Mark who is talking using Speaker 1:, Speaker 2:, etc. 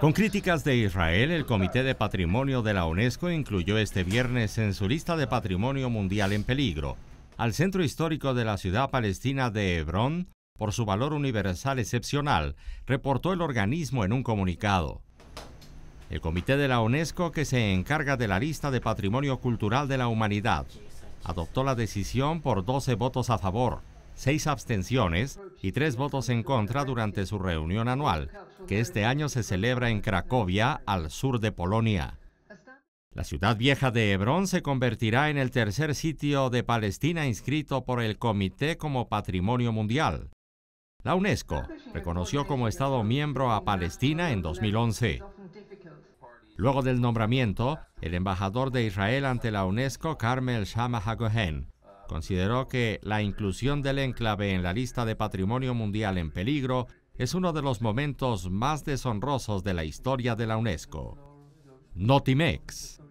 Speaker 1: Con críticas de Israel, el Comité de Patrimonio de la UNESCO incluyó este viernes en su lista de patrimonio mundial en peligro al centro histórico de la ciudad palestina de Hebrón por su valor universal excepcional, reportó el organismo en un comunicado. El Comité de la UNESCO, que se encarga de la lista de patrimonio cultural de la humanidad, adoptó la decisión por 12 votos a favor, 6 abstenciones y 3 votos en contra durante su reunión anual, que este año se celebra en Cracovia, al sur de Polonia. La ciudad vieja de Hebrón se convertirá en el tercer sitio de Palestina inscrito por el Comité como Patrimonio Mundial. La UNESCO reconoció como Estado miembro a Palestina en 2011. Luego del nombramiento, el embajador de Israel ante la UNESCO, Carmel Shama consideró que la inclusión del enclave en la lista de patrimonio mundial en peligro es uno de los momentos más deshonrosos de la historia de la UNESCO. Notimex.